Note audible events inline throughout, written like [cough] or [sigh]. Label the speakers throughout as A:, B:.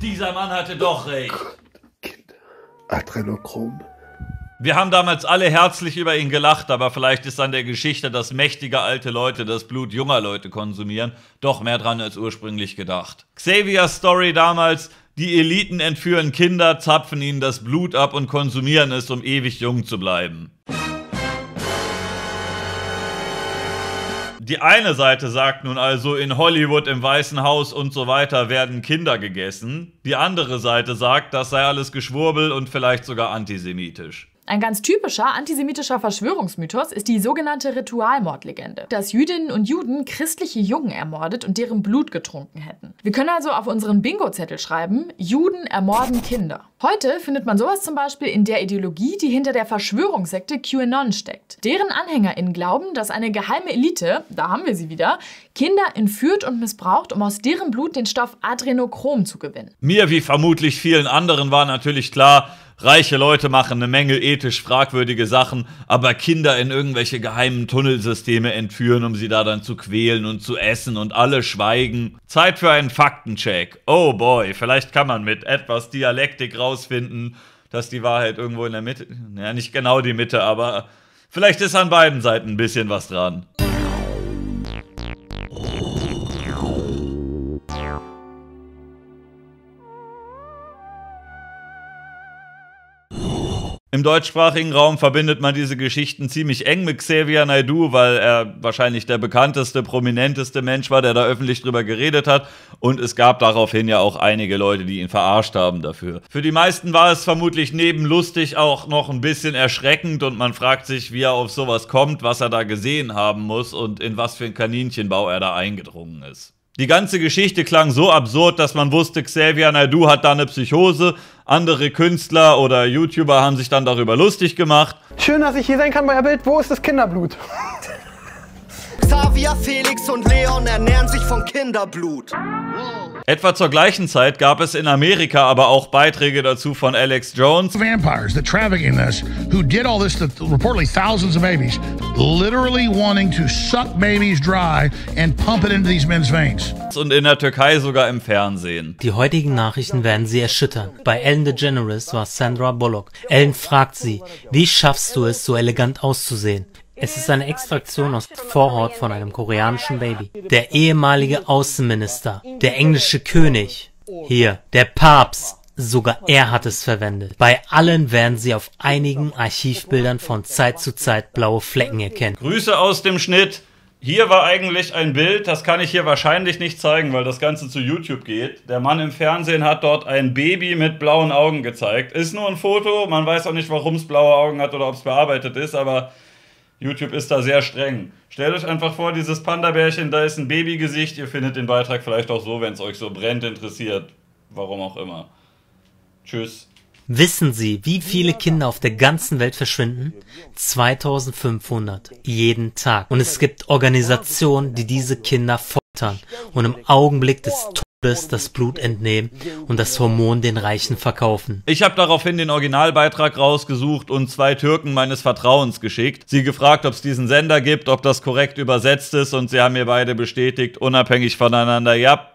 A: Dieser Mann hatte doch oh recht.
B: Adrenochrom.
A: Wir haben damals alle herzlich über ihn gelacht, aber vielleicht ist an der Geschichte, dass mächtige alte Leute das Blut junger Leute konsumieren, doch mehr dran als ursprünglich gedacht. Xaviers Story damals, die Eliten entführen Kinder, zapfen ihnen das Blut ab und konsumieren es, um ewig jung zu bleiben. die eine Seite sagt nun also, in Hollywood, im Weißen Haus und so weiter werden Kinder gegessen. Die andere Seite sagt, das sei alles Geschwurbel und vielleicht sogar antisemitisch. Ein ganz typischer antisemitischer Verschwörungsmythos ist die sogenannte Ritualmordlegende, dass Jüdinnen und Juden christliche Jungen ermordet und deren Blut getrunken hätten. Wir können also auf unseren Bingo-Zettel schreiben, Juden ermorden Kinder. Heute findet man sowas zum Beispiel in der Ideologie, die hinter der Verschwörungssekte QAnon steckt. Deren AnhängerInnen glauben, dass eine geheime Elite, da haben wir sie wieder, Kinder entführt und missbraucht, um aus deren Blut den Stoff Adrenochrom zu gewinnen. Mir wie vermutlich vielen anderen war natürlich klar, Reiche Leute machen eine Menge ethisch fragwürdige Sachen, aber Kinder in irgendwelche geheimen Tunnelsysteme entführen, um sie da dann zu quälen und zu essen und alle schweigen. Zeit für einen Faktencheck. Oh boy, vielleicht kann man mit etwas Dialektik rausfinden, dass die Wahrheit irgendwo in der Mitte, ja nicht genau die Mitte, aber vielleicht ist an beiden Seiten ein bisschen was dran. Im deutschsprachigen Raum verbindet man diese Geschichten ziemlich eng mit Xavier Naidu, weil er wahrscheinlich der bekannteste, prominenteste Mensch war, der da öffentlich drüber geredet hat. Und es gab daraufhin ja auch einige Leute, die ihn verarscht haben dafür. Für die meisten war es vermutlich neben lustig auch noch ein bisschen erschreckend und man fragt sich, wie er auf sowas kommt, was er da gesehen haben muss und in was für ein Kaninchenbau er da eingedrungen ist. Die ganze Geschichte klang so absurd, dass man wusste, Xavier Naidoo hat da eine Psychose. Andere Künstler oder YouTuber haben sich dann darüber lustig gemacht. Schön, dass ich hier sein kann bei der Bild. Wo ist das Kinderblut? [laughs]
B: Xavier, Felix und Leon ernähren sich von Kinderblut.
A: Etwa zur gleichen Zeit gab es in Amerika aber auch Beiträge dazu von Alex Jones. Vampires that trafficking this, who did all this to reportedly thousands of babies, literally wanting to suck babies dry and pump it into these men's veins. Und in der Türkei sogar im Fernsehen. Die
B: heutigen Nachrichten werden sie erschüttern. Bei Ellen DeGeneres war Sandra Bullock. Ellen fragt sie, wie schaffst du es, so elegant auszusehen? Es ist eine Extraktion aus Vorhaut von einem koreanischen Baby. Der ehemalige Außenminister, der englische König, hier, der Papst, sogar er hat es verwendet. Bei allen werden Sie auf einigen Archivbildern von Zeit zu Zeit blaue Flecken erkennen.
A: Grüße aus dem Schnitt. Hier war eigentlich ein Bild, das kann ich hier wahrscheinlich nicht zeigen, weil das Ganze zu YouTube geht. Der Mann im Fernsehen hat dort ein Baby mit blauen Augen gezeigt. Ist nur ein Foto, man weiß auch nicht, warum es blaue Augen hat oder ob es bearbeitet ist, aber YouTube ist da sehr streng. Stellt euch einfach vor, dieses Panda-Bärchen, da ist ein Babygesicht. Ihr findet den Beitrag vielleicht auch so, wenn es euch so brennt interessiert. Warum auch immer. Tschüss.
B: Wissen Sie, wie viele Kinder auf der ganzen Welt verschwinden? 2500 jeden Tag. Und es gibt Organisationen, die diese Kinder foltern und im Augenblick des bist, das Blut entnehmen und das Hormon den Reichen verkaufen.
A: Ich habe daraufhin den Originalbeitrag rausgesucht und zwei Türken meines Vertrauens geschickt. Sie gefragt, ob es diesen Sender gibt, ob das korrekt übersetzt ist und sie haben mir beide bestätigt, unabhängig voneinander, ja,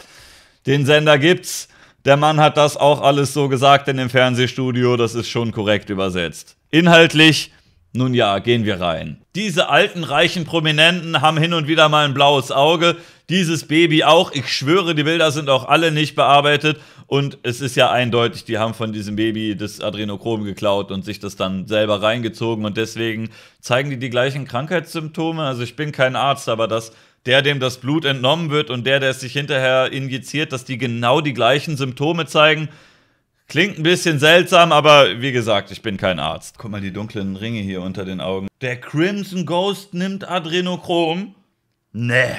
A: den Sender gibt's. Der Mann hat das auch alles so gesagt in dem Fernsehstudio, das ist schon korrekt übersetzt. Inhaltlich nun ja, gehen wir rein. Diese alten reichen Prominenten haben hin und wieder mal ein blaues Auge dieses Baby auch. Ich schwöre, die Bilder sind auch alle nicht bearbeitet. Und es ist ja eindeutig, die haben von diesem Baby das Adrenochrom geklaut und sich das dann selber reingezogen. Und deswegen zeigen die die gleichen Krankheitssymptome. Also ich bin kein Arzt, aber dass der, dem das Blut entnommen wird und der, der es sich hinterher injiziert, dass die genau die gleichen Symptome zeigen. Klingt ein bisschen seltsam, aber wie gesagt, ich bin kein Arzt. Guck mal die dunklen Ringe hier unter den Augen. Der Crimson Ghost nimmt Adrenochrom? Nee.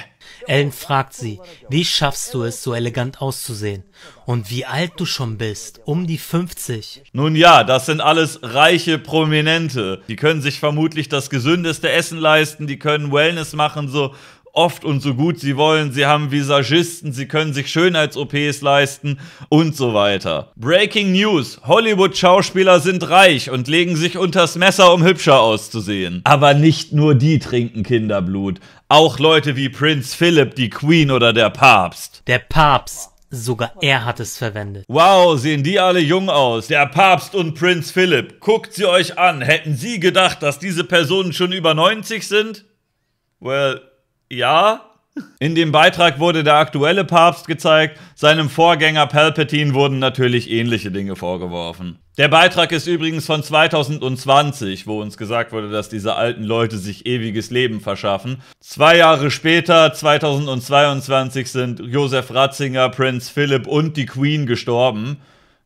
A: Ellen fragt sie, wie schaffst du es, so elegant auszusehen? Und
B: wie alt du schon bist, um die 50.
A: Nun ja, das sind alles reiche Prominente. Die können sich vermutlich das gesündeste Essen leisten, die können Wellness machen, so oft und so gut sie wollen, sie haben Visagisten, sie können sich Schönheits-OPs leisten und so weiter. Breaking News, Hollywood-Schauspieler sind reich und legen sich unters Messer, um hübscher auszusehen. Aber nicht nur die trinken Kinderblut, auch Leute wie Prinz Philip, die Queen oder der Papst. Der Papst. Sogar er hat es verwendet. Wow, sehen die alle jung aus. Der Papst und Prinz Philipp. Guckt sie euch an. Hätten Sie gedacht, dass diese Personen schon über 90 sind? Well, ja. In dem Beitrag wurde der aktuelle Papst gezeigt, seinem Vorgänger Palpatine wurden natürlich ähnliche Dinge vorgeworfen. Der Beitrag ist übrigens von 2020, wo uns gesagt wurde, dass diese alten Leute sich ewiges Leben verschaffen. Zwei Jahre später, 2022, sind Josef Ratzinger, Prinz Philip und die Queen gestorben.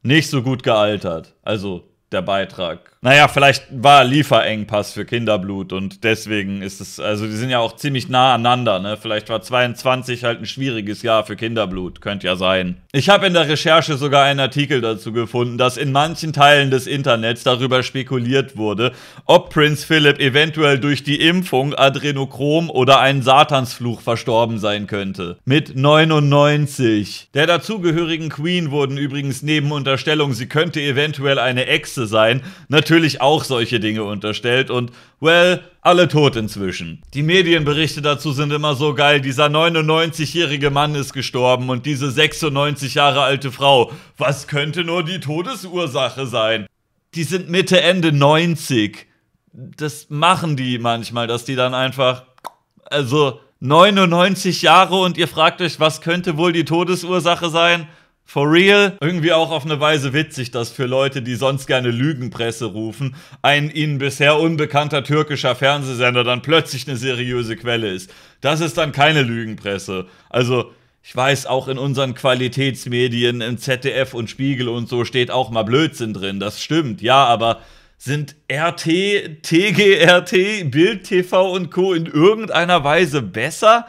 A: Nicht so gut gealtert. Also der Beitrag naja, vielleicht war Lieferengpass für Kinderblut und deswegen ist es, also die sind ja auch ziemlich nah aneinander, ne? Vielleicht war 22 halt ein schwieriges Jahr für Kinderblut, könnte ja sein. Ich habe in der Recherche sogar einen Artikel dazu gefunden, dass in manchen Teilen des Internets darüber spekuliert wurde, ob Prinz Philip eventuell durch die Impfung Adrenochrom oder einen Satansfluch verstorben sein könnte. Mit 99. Der dazugehörigen Queen wurden übrigens neben Unterstellung, sie könnte eventuell eine Echse sein, natürlich natürlich auch solche Dinge unterstellt und, well, alle tot inzwischen. Die Medienberichte dazu sind immer so geil, dieser 99-jährige Mann ist gestorben und diese 96 Jahre alte Frau. Was könnte nur die Todesursache sein? Die sind Mitte, Ende 90. Das machen die manchmal, dass die dann einfach, also 99 Jahre und ihr fragt euch, was könnte wohl die Todesursache sein? For real, irgendwie auch auf eine Weise witzig, dass für Leute, die sonst gerne Lügenpresse rufen, ein ihnen bisher unbekannter türkischer Fernsehsender dann plötzlich eine seriöse Quelle ist. Das ist dann keine Lügenpresse. Also, ich weiß, auch in unseren Qualitätsmedien, im ZDF und Spiegel und so steht auch mal Blödsinn drin. Das stimmt, ja, aber sind RT, TGRT, Bild TV und Co. in irgendeiner Weise besser?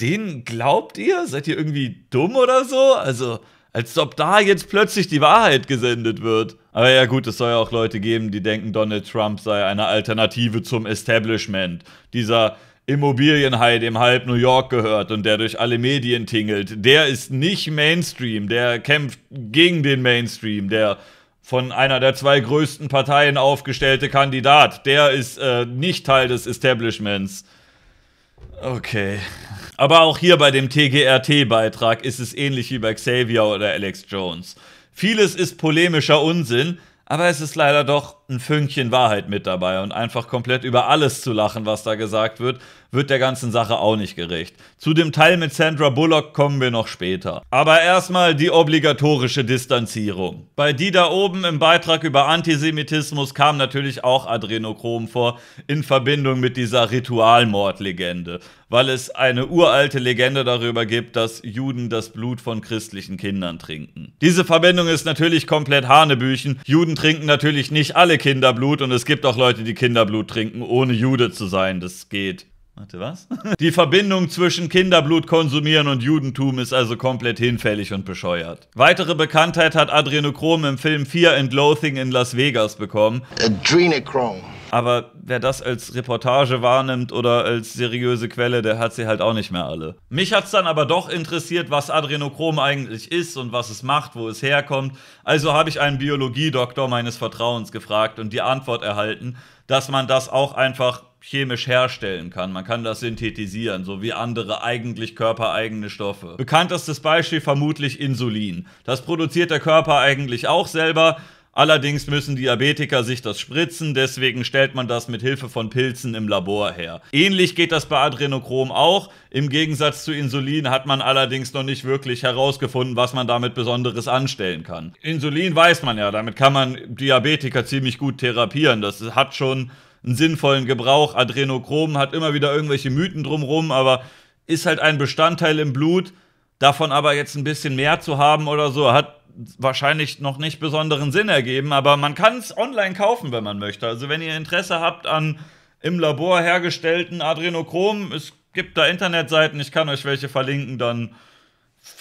A: Den glaubt ihr? Seid ihr irgendwie dumm oder so? Also, als ob da jetzt plötzlich die Wahrheit gesendet wird. Aber ja gut, es soll ja auch Leute geben, die denken, Donald Trump sei eine Alternative zum Establishment. Dieser Immobilienhai, dem halb New York gehört und der durch alle Medien tingelt, der ist nicht Mainstream, der kämpft gegen den Mainstream, der von einer der zwei größten Parteien aufgestellte Kandidat, der ist äh, nicht Teil des Establishments. Okay. Aber auch hier bei dem TGRT-Beitrag ist es ähnlich wie bei Xavier oder Alex Jones. Vieles ist polemischer Unsinn, aber es ist leider doch ein Fünkchen Wahrheit mit dabei und einfach komplett über alles zu lachen, was da gesagt wird, wird der ganzen Sache auch nicht gerecht. Zu dem Teil mit Sandra Bullock kommen wir noch später. Aber erstmal die obligatorische Distanzierung. Bei die da oben im Beitrag über Antisemitismus kam natürlich auch Adrenochrom vor in Verbindung mit dieser Ritualmordlegende, weil es eine uralte Legende darüber gibt, dass Juden das Blut von christlichen Kindern trinken. Diese Verbindung ist natürlich komplett Hanebüchen. Juden trinken natürlich nicht alle alle Kinderblut und es gibt auch Leute, die Kinderblut trinken, ohne Jude zu sein. Das geht. Warte, was? [laughs] Die Verbindung zwischen Kinderblut konsumieren und Judentum ist also komplett hinfällig und bescheuert. Weitere Bekanntheit hat Adrenochrom im Film Fear and Loathing in Las Vegas bekommen. Adrenochrome. Aber wer das als Reportage wahrnimmt oder als seriöse Quelle, der hat sie halt auch nicht mehr alle. Mich hat es dann aber doch interessiert, was Adrenochrom eigentlich ist und was es macht, wo es herkommt. Also habe ich einen Biologiedoktor meines Vertrauens gefragt und die Antwort erhalten, dass man das auch einfach chemisch herstellen kann. Man kann das synthetisieren, so wie andere eigentlich körpereigene Stoffe. Bekanntestes Beispiel vermutlich Insulin. Das produziert der Körper eigentlich auch selber, Allerdings müssen Diabetiker sich das spritzen, deswegen stellt man das mit Hilfe von Pilzen im Labor her. Ähnlich geht das bei Adrenochrom auch. Im Gegensatz zu Insulin hat man allerdings noch nicht wirklich herausgefunden, was man damit Besonderes anstellen kann. Insulin weiß man ja, damit kann man Diabetiker ziemlich gut therapieren. Das hat schon einen sinnvollen Gebrauch. Adrenochrom hat immer wieder irgendwelche Mythen drumherum, aber ist halt ein Bestandteil im Blut. Davon aber jetzt ein bisschen mehr zu haben oder so, hat wahrscheinlich noch nicht besonderen Sinn ergeben, aber man kann es online kaufen, wenn man möchte. Also wenn ihr Interesse habt an im Labor hergestellten Adrenochrom, es gibt da Internetseiten, ich kann euch welche verlinken, dann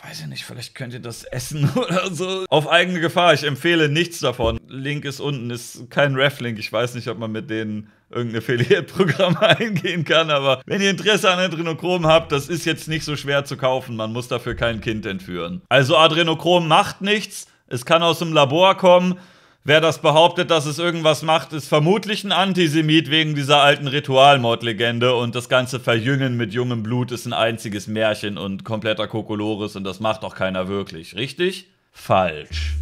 A: weiß ich nicht, vielleicht könnt ihr das essen [laughs] oder so. Auf eigene Gefahr, ich empfehle nichts davon. Link ist unten, ist kein Reflink. Ich weiß nicht, ob man mit denen irgendein Affiliate-Programm [laughs] eingehen kann, aber wenn ihr Interesse an Adrenochrom habt, das ist jetzt nicht so schwer zu kaufen. Man muss dafür kein Kind entführen. Also Adrenochrom macht nichts, es kann aus dem Labor kommen. Wer das behauptet, dass es irgendwas macht, ist vermutlich ein Antisemit wegen dieser alten Ritualmordlegende und das ganze Verjüngen mit jungem Blut ist ein einziges Märchen und kompletter Kokolores und das macht auch keiner wirklich, richtig? Falsch.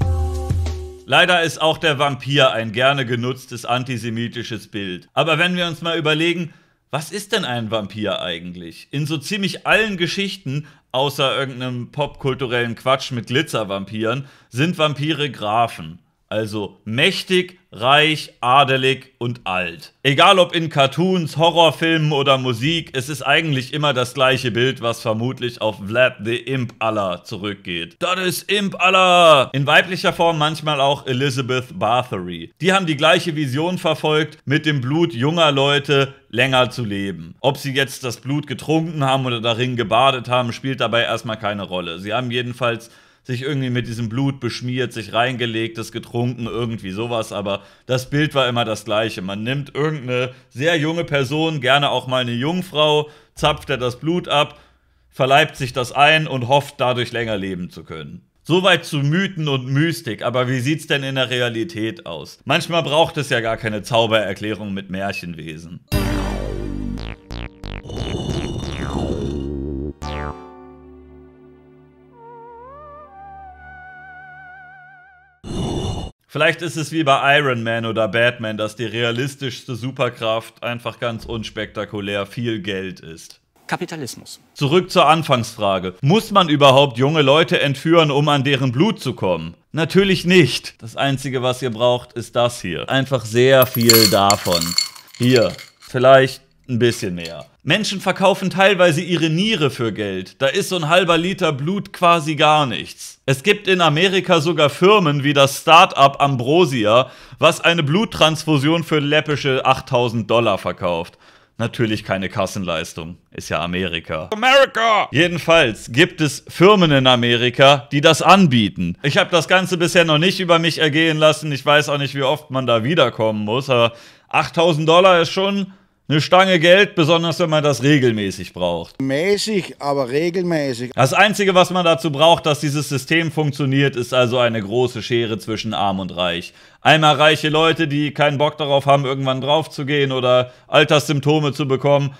A: Leider ist auch der Vampir ein gerne genutztes antisemitisches Bild. Aber wenn wir uns mal überlegen, was ist denn ein Vampir eigentlich? In so ziemlich allen Geschichten, außer irgendeinem popkulturellen Quatsch mit Glitzervampiren, sind Vampire Grafen. Also mächtig, reich, adelig und alt. Egal ob in Cartoons, Horrorfilmen oder Musik, es ist eigentlich immer das gleiche Bild, was vermutlich auf Vlad the Imp Allah zurückgeht. Das ist Imp Allah! In weiblicher Form manchmal auch Elizabeth Bathory. Die haben die gleiche Vision verfolgt, mit dem Blut junger Leute länger zu leben. Ob sie jetzt das Blut getrunken haben oder darin gebadet haben, spielt dabei erstmal keine Rolle. Sie haben jedenfalls sich irgendwie mit diesem Blut beschmiert, sich reingelegt, das getrunken, irgendwie sowas. Aber das Bild war immer das gleiche. Man nimmt irgendeine sehr junge Person, gerne auch mal eine Jungfrau, zapft er das Blut ab, verleibt sich das ein und hofft dadurch länger leben zu können. Soweit zu Mythen und Mystik, aber wie sieht's denn in der Realität aus? Manchmal braucht es ja gar keine Zaubererklärung mit Märchenwesen. Vielleicht ist es wie bei Iron Man oder Batman, dass die realistischste Superkraft einfach ganz unspektakulär viel Geld ist. Kapitalismus. Zurück zur Anfangsfrage. Muss man überhaupt junge Leute entführen, um an deren Blut zu kommen? Natürlich nicht. Das Einzige, was ihr braucht, ist das hier. Einfach sehr viel davon. Hier, vielleicht ein bisschen mehr. Menschen verkaufen teilweise ihre Niere für Geld. Da ist so ein halber Liter Blut quasi gar nichts. Es gibt in Amerika sogar Firmen wie das Startup Ambrosia, was eine Bluttransfusion für läppische 8000 Dollar verkauft. Natürlich keine Kassenleistung. Ist ja Amerika. America! Jedenfalls gibt es Firmen in Amerika, die das anbieten. Ich habe das Ganze bisher noch nicht über mich ergehen lassen. Ich weiß auch nicht, wie oft man da wiederkommen muss, aber 8000 Dollar ist schon eine Stange Geld, besonders wenn man das regelmäßig braucht. Mäßig, aber regelmäßig. Das Einzige, was man dazu braucht, dass dieses System funktioniert, ist also eine große Schere zwischen Arm und Reich. Einmal reiche Leute, die keinen Bock darauf haben, irgendwann draufzugehen oder Alterssymptome zu bekommen.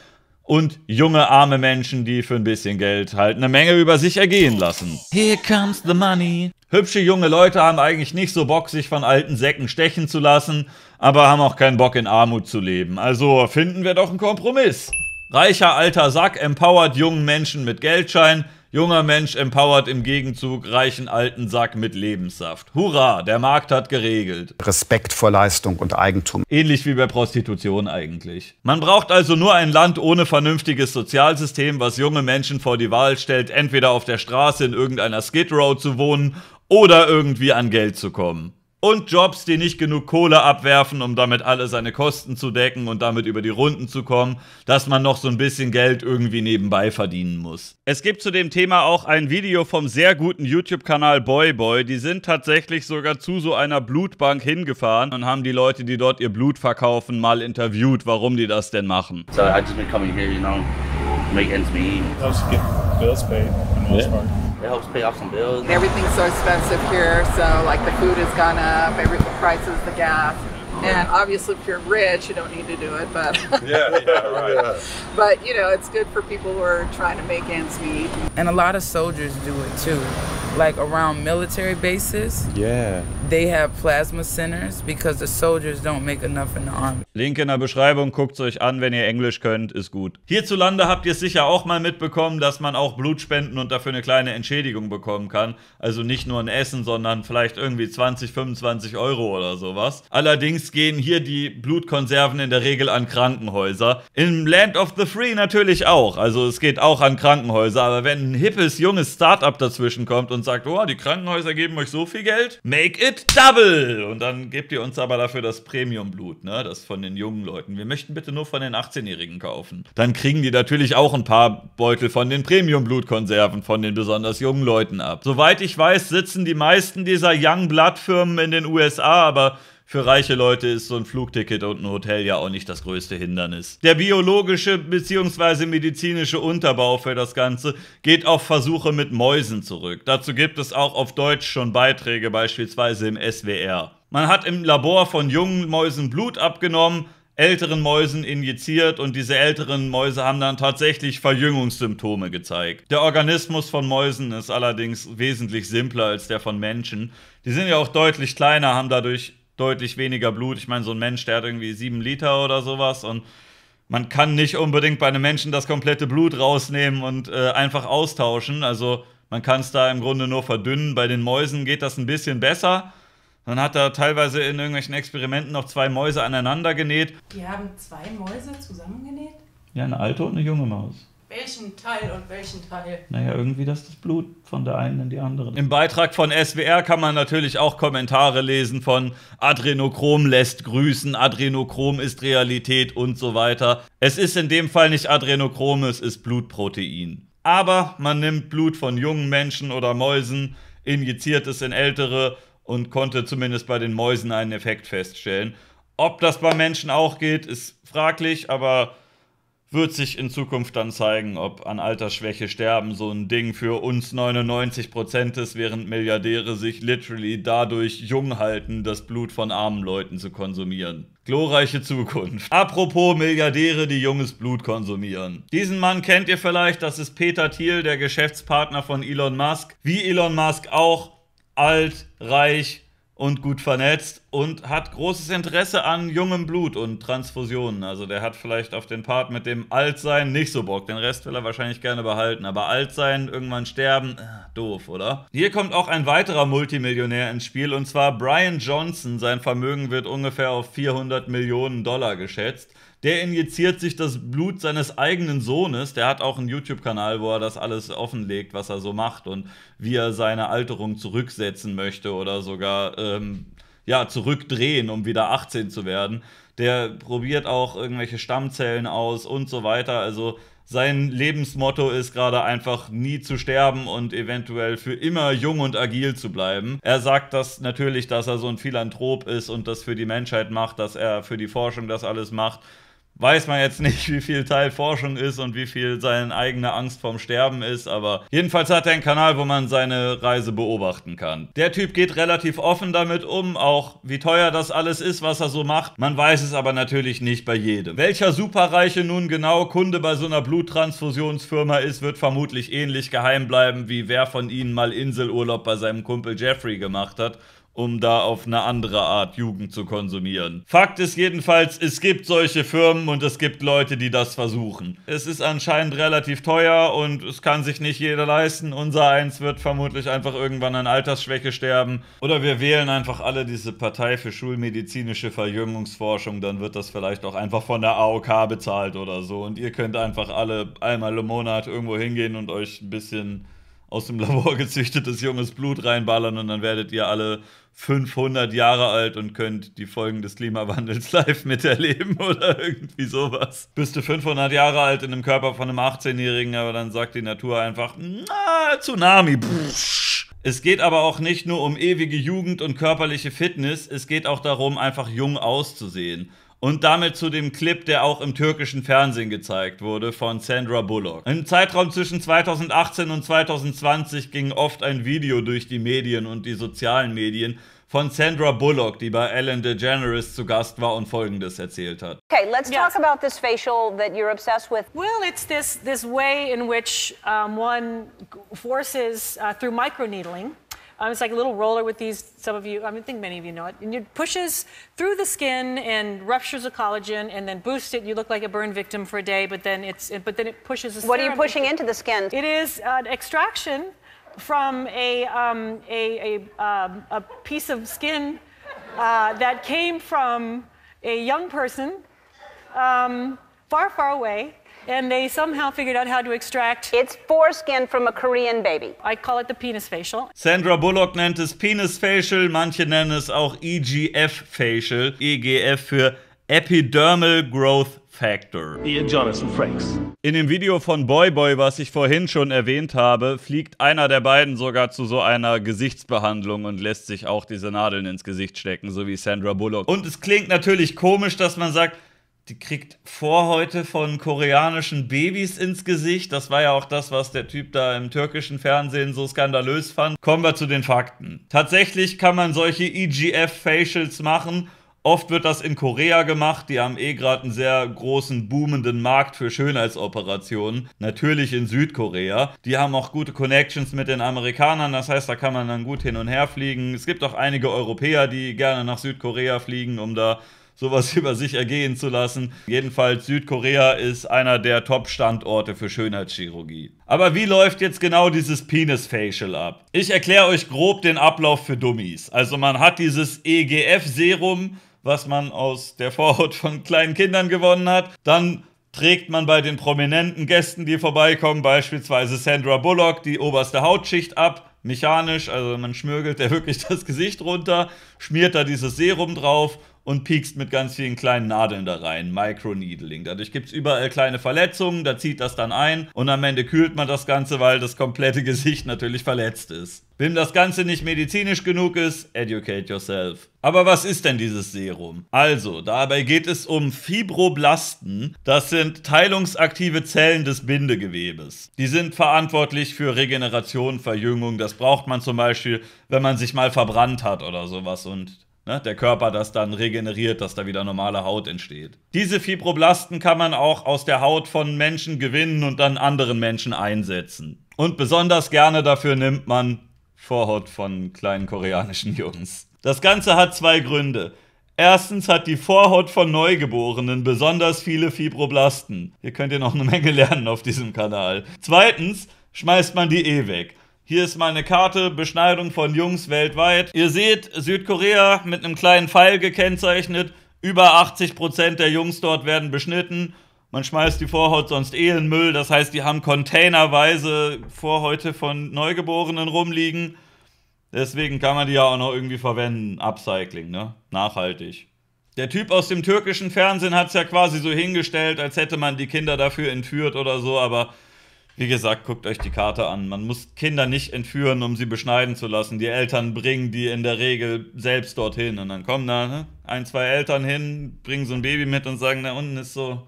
A: Und junge, arme Menschen, die für ein bisschen Geld halt eine Menge über sich ergehen lassen. Here comes the money. Hübsche junge Leute haben eigentlich nicht so Bock, sich von alten Säcken stechen zu lassen, aber haben auch keinen Bock, in Armut zu leben. Also finden wir doch einen Kompromiss. Reicher alter Sack empowert jungen Menschen mit Geldschein, junger Mensch empowert im Gegenzug reichen alten Sack mit Lebenssaft. Hurra, der Markt hat geregelt. Respekt vor Leistung und Eigentum. Ähnlich wie bei Prostitution eigentlich. Man braucht also nur ein Land ohne vernünftiges Sozialsystem, was junge Menschen vor die Wahl stellt, entweder auf der Straße in irgendeiner Skid Row zu wohnen oder irgendwie an Geld zu kommen. Und Jobs, die nicht genug Kohle abwerfen, um damit alle seine Kosten zu decken und damit über die Runden zu kommen, dass man noch so ein bisschen Geld irgendwie nebenbei verdienen muss. Es gibt zu dem Thema auch ein Video vom sehr guten YouTube-Kanal Boyboy. Die sind tatsächlich sogar zu so einer Blutbank hingefahren und haben die Leute, die dort ihr Blut verkaufen, mal interviewt, warum die das denn machen. So I just been coming here, you know, make ends meet. Just get bills paid
B: for the most part. It helps pay off some bills.
A: Everything's so expensive here, so like the food has gone up, every the prices, the gas. And obviously, if you're rich, you don't need to do it, but [laughs]
B: yeah, yeah, right. Yeah.
A: [laughs] But you know, it's good for people who are trying to make ends meet. And a lot of soldiers do it too. like around military bases. Yeah. They have plasma centers because the soldiers don't make enough in the army. Link in der Beschreibung, guckt's euch an, wenn ihr Englisch könnt, ist gut. Hierzulande habt ihr es sicher auch mal mitbekommen, dass man auch Blut spenden und dafür eine kleine Entschädigung bekommen kann. Also nicht nur ein Essen, sondern vielleicht irgendwie 20, 25 Euro oder sowas. Allerdings gehen hier die Blutkonserven in der Regel an Krankenhäuser. Im Land of the Free natürlich auch. Also es geht auch an Krankenhäuser. Aber wenn ein hippes, junges Startup dazwischen kommt und und sagt, oh, die Krankenhäuser geben euch so viel Geld, make it double! Und dann gebt ihr uns aber dafür das Premium-Blut, ne? Das von den jungen Leuten. Wir möchten bitte nur von den 18-Jährigen kaufen. Dann kriegen die natürlich auch ein paar Beutel von den Premium-Blutkonserven von den besonders jungen Leuten ab. Soweit ich weiß, sitzen die meisten dieser Young Blood-Firmen in den USA, aber für reiche Leute ist so ein Flugticket und ein Hotel ja auch nicht das größte Hindernis. Der biologische bzw. medizinische Unterbau für das Ganze geht auf Versuche mit Mäusen zurück. Dazu gibt es auch auf Deutsch schon Beiträge, beispielsweise im SWR. Man hat im Labor von jungen Mäusen Blut abgenommen, älteren Mäusen injiziert und diese älteren Mäuse haben dann tatsächlich Verjüngungssymptome gezeigt. Der Organismus von Mäusen ist allerdings wesentlich simpler als der von Menschen. Die sind ja auch deutlich kleiner, haben dadurch deutlich weniger Blut. Ich meine, so ein Mensch, der hat irgendwie sieben Liter oder sowas und man kann nicht unbedingt bei einem Menschen das komplette Blut rausnehmen und äh, einfach austauschen. Also man kann es da im Grunde nur verdünnen. Bei den Mäusen geht das ein bisschen besser. Man hat da teilweise in irgendwelchen Experimenten noch zwei Mäuse aneinander genäht.
B: Die haben zwei Mäuse zusammengenäht?
A: Ja, eine alte und eine junge Maus.
B: Welchen Teil und welchen Teil?
A: Naja, irgendwie, dass das Blut von der einen in die andere. Im Beitrag von SWR kann man natürlich auch Kommentare lesen von Adrenochrom lässt grüßen, Adrenochrom ist Realität und so weiter. Es ist in dem Fall nicht Adrenochrom, es ist Blutprotein. Aber man nimmt Blut von jungen Menschen oder Mäusen, injiziert es in ältere und konnte zumindest bei den Mäusen einen Effekt feststellen. Ob das bei Menschen auch geht, ist fraglich, aber wird sich in Zukunft dann zeigen, ob an Altersschwäche sterben so ein Ding für uns 99% ist, während Milliardäre sich literally dadurch jung halten, das Blut von armen Leuten zu konsumieren. Glorreiche Zukunft. Apropos Milliardäre, die junges Blut konsumieren. Diesen Mann kennt ihr vielleicht, das ist Peter Thiel, der Geschäftspartner von Elon Musk. Wie Elon Musk auch, alt, reich, und gut vernetzt und hat großes Interesse an jungem Blut und Transfusionen. Also der hat vielleicht auf den Part mit dem Altsein nicht so Bock. Den Rest will er wahrscheinlich gerne behalten. Aber Altsein, irgendwann sterben, äh, doof, oder? Hier kommt auch ein weiterer Multimillionär ins Spiel und zwar Brian Johnson. Sein Vermögen wird ungefähr auf 400 Millionen Dollar geschätzt der injiziert sich das Blut seines eigenen Sohnes. Der hat auch einen YouTube-Kanal, wo er das alles offenlegt, was er so macht und wie er seine Alterung zurücksetzen möchte oder sogar ähm, ja, zurückdrehen, um wieder 18 zu werden. Der probiert auch irgendwelche Stammzellen aus und so weiter. Also sein Lebensmotto ist gerade einfach nie zu sterben und eventuell für immer jung und agil zu bleiben. Er sagt das natürlich, dass er so ein Philanthrop ist und das für die Menschheit macht, dass er für die Forschung das alles macht weiß man jetzt nicht, [laughs] wie viel Teil Forschung ist und wie viel seine eigene Angst vorm Sterben ist, aber jedenfalls hat er einen Kanal, wo man seine Reise beobachten kann. Der Typ geht relativ offen damit um, auch wie teuer das alles ist, was er so macht. Man weiß es aber natürlich nicht bei jedem. Welcher Superreiche nun genau Kunde bei so einer Bluttransfusionsfirma ist, wird vermutlich ähnlich geheim bleiben, wie wer von ihnen mal Inselurlaub bei seinem Kumpel Jeffrey gemacht hat um da auf eine andere Art Jugend zu konsumieren. Fakt ist jedenfalls, es gibt solche Firmen und es gibt Leute, die das versuchen. Es ist anscheinend relativ teuer und es kann sich nicht jeder leisten. Unser Eins wird vermutlich einfach irgendwann an Altersschwäche sterben. Oder wir wählen einfach alle diese Partei für schulmedizinische Verjüngungsforschung, dann wird das vielleicht auch einfach von der AOK bezahlt oder so. Und ihr könnt einfach alle einmal im Monat irgendwo hingehen und euch ein bisschen aus dem Labor [laughs] gezüchtetes junges Blut reinballern und dann werdet ihr alle 500 Jahre alt und könnt die Folgen des Klimawandels [laughs] live miterleben oder irgendwie sowas. Bist du 500 Jahre alt in einem Körper von einem 18-Jährigen, aber dann sagt die Natur einfach, na, Tsunami. Es geht aber auch nicht nur um ewige Jugend und körperliche Fitness, es geht auch darum, einfach jung auszusehen und damit zu dem Clip, der auch im türkischen Fernsehen gezeigt wurde, von Sandra Bullock. Im Zeitraum zwischen 2018 und 2020 ging oft ein Video durch die Medien und die sozialen Medien von Sandra Bullock, die bei Ellen DeGeneres zu Gast war und folgendes erzählt hat.
B: Okay, let's yes. talk about this facial that you're obsessed with. Well, it's this this way in which um, one forces uh, through microneedling Um, it's like a little roller with these, some of you, I, mean, I think many of you know it. And it pushes through the skin and ruptures the collagen and then boosts it. You look like a burn victim for a day, but then, it's, but then it pushes the What are you pushing
A: into the skin?
B: It is an extraction from a, um, a, a, um, a, piece of skin uh, that came from a young person um, far, far away and they somehow figured out how to extract its foreskin from a Korean baby. I call it the penis facial.
A: Sandra Bullock nennt es Penis Facial, manche nennen es auch EGF Facial, EGF für Epidermal Growth Factor. Ian Jonathan Franks. In dem Video von Boy Boy, was ich vorhin schon erwähnt habe, fliegt einer der beiden sogar zu so einer Gesichtsbehandlung und lässt sich auch diese Nadeln ins Gesicht stecken, so wie Sandra Bullock. Und es klingt natürlich komisch, dass man sagt, die kriegt Vorhäute von koreanischen Babys ins Gesicht. Das war ja auch das, was der Typ da im türkischen Fernsehen so skandalös fand. Kommen wir zu den Fakten. Tatsächlich kann man solche EGF-Facials machen. Oft wird das in Korea gemacht, die haben eh gerade einen sehr großen boomenden Markt für Schönheitsoperationen. Natürlich in Südkorea. Die haben auch gute Connections mit den Amerikanern, das heißt, da kann man dann gut hin und her fliegen. Es gibt auch einige Europäer, die gerne nach Südkorea fliegen, um da sowas [laughs] über sich ergehen zu lassen. Jedenfalls Südkorea ist einer der Top-Standorte für Schönheitschirurgie. Aber wie läuft jetzt genau dieses Penis-Facial ab? Ich erkläre euch grob den Ablauf für Dummies. Also man hat dieses EGF-Serum, was man aus der Vorhaut von kleinen Kindern gewonnen hat. Dann trägt man bei den prominenten Gästen, die vorbeikommen, beispielsweise Sandra Bullock, die oberste Hautschicht ab mechanisch, also man schmürgelt [laughs] ja wirklich das Gesicht runter, schmiert da dieses Serum drauf und piekst mit ganz vielen kleinen Nadeln da rein. Microneedling. Dadurch gibt es überall kleine Verletzungen, da zieht das dann ein und am Ende kühlt man das Ganze, weil das komplette [laughs] Gesicht natürlich verletzt ist. Wem das Ganze nicht medizinisch genug ist, educate yourself. Aber was ist denn dieses Serum? Also, dabei geht es um Fibroblasten. Das sind teilungsaktive Zellen des Bindegewebes. Die sind verantwortlich für Regeneration, Verjüngung. Das braucht man zum Beispiel, wenn man sich mal verbrannt hat oder sowas und ne, der Körper das dann regeneriert, dass da wieder normale Haut entsteht. Diese Fibroblasten kann man auch aus der Haut von Menschen gewinnen und dann anderen Menschen einsetzen. Und besonders gerne dafür nimmt man Vorhaut von kleinen koreanischen Jungs. Das Ganze hat zwei Gründe. Erstens hat die Vorhaut von Neugeborenen besonders viele Fibroblasten. Hier könnt ihr noch eine Menge [laughs] lernen auf diesem Kanal. Zweitens schmeißt man die eh weg. Hier ist meine Karte, Beschneidung von Jungs weltweit. Ihr seht, Südkorea mit einem kleinen Pfeil gekennzeichnet. Über 80% Prozent der Jungs dort werden beschnitten. Man schmeißt die Vorhaut sonst eh in Müll. Das heißt, die haben containerweise Vorhäute von Neugeborenen rumliegen. Deswegen kann man die ja auch noch irgendwie verwenden. Upcycling, ne? Nachhaltig. Der Typ aus dem türkischen Fernsehen hat es ja quasi so hingestellt, als hätte man die Kinder dafür entführt oder so, aber wie gesagt, guckt euch die Karte an. Man muss Kinder nicht entführen, um sie beschneiden zu lassen. Die Eltern bringen die in der Regel selbst dorthin. Und dann kommen da ne, ein, zwei Eltern hin, bringen so ein Baby mit und sagen, da unten ist so,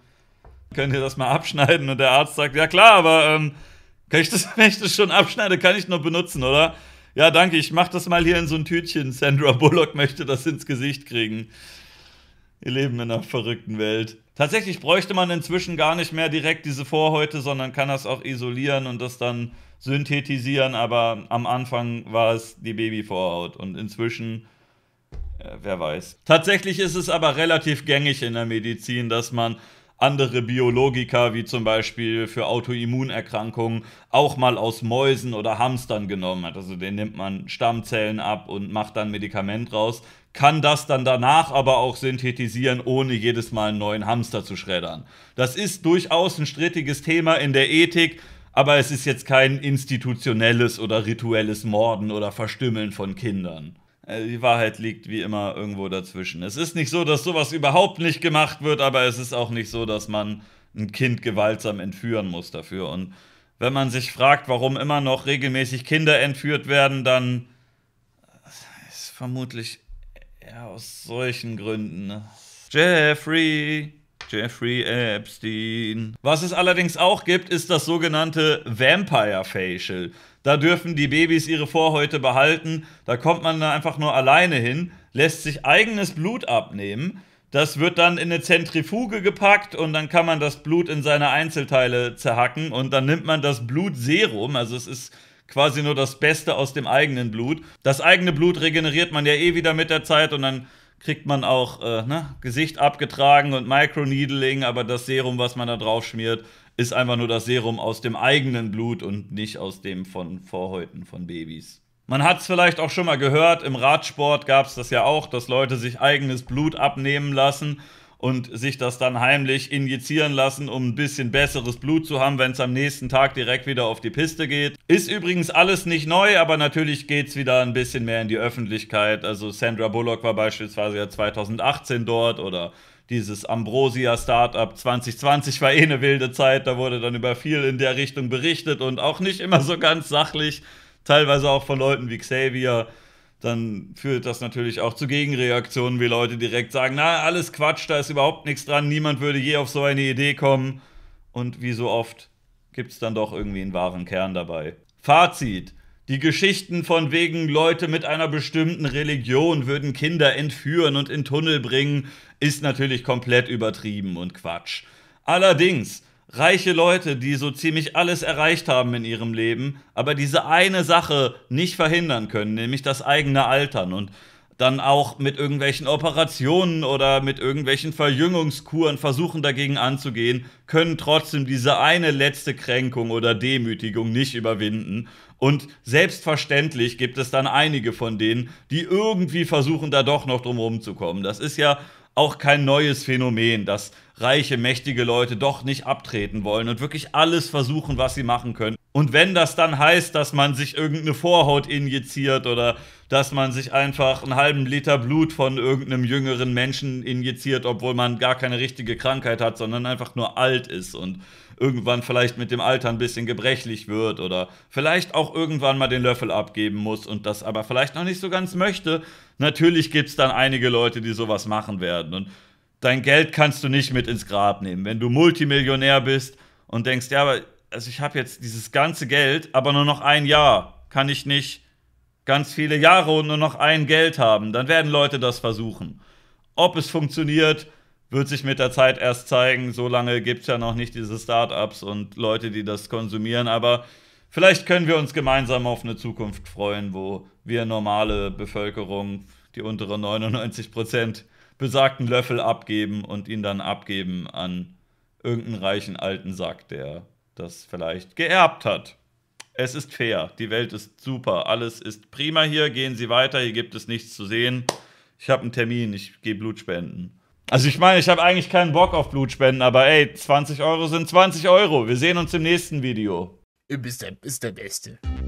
A: könnt ihr das mal abschneiden? Und der Arzt sagt, ja klar, aber ähm, kann ich das, [laughs] wenn ich das schon abschneide, kann ich noch benutzen, oder? Ja, danke, ich mach das mal hier in so ein Tütchen. Sandra Bullock möchte das ins Gesicht kriegen. Wir leben in einer verrückten Welt. Tatsächlich bräuchte man inzwischen gar nicht mehr direkt diese Vorhäute, sondern kann das auch isolieren und das dann synthetisieren. Aber am Anfang war es die Babyvorhaut und inzwischen, äh, wer weiß. Tatsächlich ist es aber relativ gängig in der Medizin, dass man andere Biologika, wie zum Beispiel für Autoimmunerkrankungen, auch mal aus Mäusen oder Hamstern genommen hat. Also den nimmt man Stammzellen ab und macht dann Medikament raus, kann das dann danach aber auch synthetisieren, ohne jedes Mal einen neuen Hamster zu schreddern. Das ist durchaus ein strittiges Thema in der Ethik, aber es ist jetzt kein institutionelles oder rituelles Morden oder Verstümmeln von Kindern. Äh, die Wahrheit liegt wie immer irgendwo dazwischen. Es ist nicht so, dass sowas überhaupt nicht gemacht wird, aber es ist auch nicht so, dass man ein Kind gewaltsam entführen muss dafür. Und wenn man sich fragt, warum immer noch regelmäßig Kinder entführt werden, dann ist vermutlich eher aus solchen Gründen. Ne? Jeffrey. Jeffrey Epstein. Was es allerdings auch gibt, ist das sogenannte Vampire Facial da dürfen die Babys ihre Vorhäute behalten, da kommt man da einfach nur alleine hin, lässt sich eigenes Blut abnehmen, das wird dann in eine Zentrifuge gepackt und dann kann man das Blut in seine Einzelteile zerhacken und dann nimmt man das Blutserum, also es ist quasi nur das Beste aus dem eigenen Blut. Das eigene Blut regeneriert man ja eh wieder mit der Zeit und dann kriegt man auch äh, ne, Gesicht abgetragen und Microneedling, aber das Serum, was man da drauf schmiert, ist einfach nur das Serum aus dem eigenen Blut und nicht aus dem von Vorhäuten von Babys. Man hat es vielleicht auch schon mal gehört, im Radsport gab es das ja auch, dass Leute sich eigenes Blut abnehmen lassen und sich das dann heimlich injizieren lassen, um ein bisschen besseres Blut zu haben, wenn es am nächsten Tag direkt wieder auf die Piste geht. Ist übrigens alles nicht neu, aber natürlich geht es wieder ein bisschen mehr in die Öffentlichkeit. Also Sandra Bullock war beispielsweise ja 2018 dort oder dieses Ambrosia-Startup 2020 war eh eine wilde Zeit, da wurde dann über viel in der Richtung berichtet und auch nicht immer so ganz sachlich, teilweise auch von Leuten wie Xavier. Dann führt das natürlich auch zu Gegenreaktionen, wie Leute direkt sagen, na, alles Quatsch, da ist überhaupt nichts dran, niemand würde je auf so eine Idee kommen. Und wie so oft gibt es dann doch irgendwie einen wahren Kern dabei. Fazit. Die Geschichten von wegen Leute mit einer bestimmten Religion würden Kinder entführen und in Tunnel bringen, ist natürlich komplett übertrieben und Quatsch. Allerdings, reiche Leute, die so ziemlich alles erreicht haben in ihrem Leben, aber diese eine Sache nicht verhindern können, nämlich das eigene Altern und dann auch mit irgendwelchen Operationen oder mit irgendwelchen Verjüngungskuren versuchen dagegen anzugehen, können trotzdem diese eine letzte Kränkung oder Demütigung nicht überwinden. Und selbstverständlich gibt es dann einige von denen, die irgendwie versuchen, da doch noch drum rumzukommen. Das ist ja auch kein neues Phänomen, dass reiche, mächtige Leute doch nicht abtreten wollen und wirklich alles versuchen, was sie machen können. Und wenn das dann heißt, dass man sich irgendeine Vorhaut injiziert oder dass man sich einfach einen halben Liter Blut von irgendeinem jüngeren Menschen injiziert, obwohl man gar keine richtige Krankheit hat, sondern einfach nur alt ist und irgendwann vielleicht mit dem Alter ein bisschen gebrechlich wird oder vielleicht auch irgendwann mal den Löffel abgeben muss und das aber vielleicht noch nicht so ganz möchte. Natürlich gibt es dann einige Leute, die sowas machen werden. Und dein Geld kannst du nicht mit ins Grab nehmen. Wenn du Multimillionär bist und denkst, ja, aber also ich habe jetzt dieses ganze Geld, aber nur noch ein Jahr, kann ich nicht ganz viele Jahre und nur noch ein Geld haben, dann werden Leute das versuchen. Ob es funktioniert, wird sich mit der Zeit erst zeigen. So lange gibt es ja noch nicht diese Startups und Leute, die das konsumieren. Aber vielleicht können wir uns gemeinsam auf eine Zukunft freuen, wo wir normale Bevölkerung, die unteren 99 Prozent, besagten Löffel abgeben und ihn dann abgeben an irgendeinen reichen alten Sack, der das vielleicht geerbt hat. Es ist fair, die Welt ist super, alles ist prima hier, gehen Sie weiter, hier gibt es nichts zu sehen. Ich habe einen Termin, ich gehe Blut spenden. Also ich meine, ich habe eigentlich keinen Bock auf Blutspenden, aber ey, 20 Euro sind 20 Euro. Wir sehen uns im nächsten Video. Du bist der, bist der Beste.